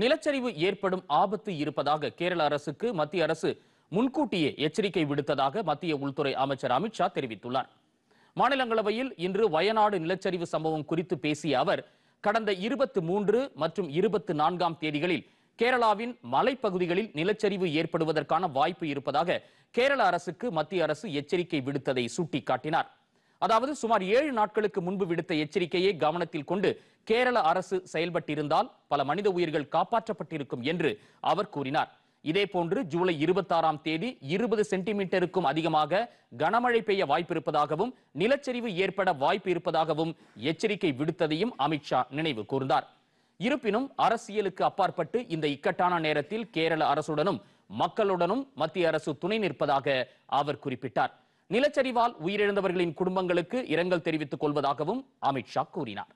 நிலச்சரிவு ஏற்படும் ஆபத்து இருப்பதாக கேரள அரசுக்கு மத்திய அரசு முன்கூட்டியே எச்சரிக்கை விடுத்ததாக மத்திய உள்துறை அமைச்சர் அமித்ஷா தெரிவித்துள்ளார் மாநிலங்களவையில் இன்று வயநாடு நிலச்சரிவு சம்பவம் குறித்து பேசிய அவர் கடந்த இருபத்தி மூன்று மற்றும் இருபத்தி நான்காம் தேதிகளில் கேரளாவின் மலைப்பகுதிகளில் நிலச்சரிவு ஏற்படுவதற்கான வாய்ப்பு இருப்பதாக கேரள அரசுக்கு மத்திய அரசு எச்சரிக்கை விடுத்ததை சுட்டிக்காட்டினார் அதாவது சுமார் ஏழு நாட்களுக்கு முன்பு விடுத்த எச்சரிக்கையை கவனத்தில் கொண்டு கேரள அரசு செயல்பட்டிருந்தால் பல மனித உயிர்கள் காப்பாற்றப்பட்டிருக்கும் என்று அவர் கூறினார் இதேபோன்று ஜூலை இருபத்தாறாம் தேதி இருபது சென்டிமீட்டருக்கும் அதிகமாக கனமழை பெய்ய வாய்ப்பு இருப்பதாகவும் நிலச்சரிவு ஏற்பட வாய்ப்பு இருப்பதாகவும் எச்சரிக்கை விடுத்ததையும் அமித்ஷா நினைவு கூர்ந்தார் இருப்பினும் அரசியலுக்கு அப்பாற்பட்டு இந்த இக்கட்டான நேரத்தில் கேரள அரசுடனும் மக்களுடனும் மத்திய அரசு துணை நிற்பதாக அவர் குறிப்பிட்டார் நிலச்சரிவால் உயிரிழந்தவர்களின் குடும்பங்களுக்கு இரங்கல் தெரிவித்துக் கொள்வதாகவும் அமித்ஷா கூறினார்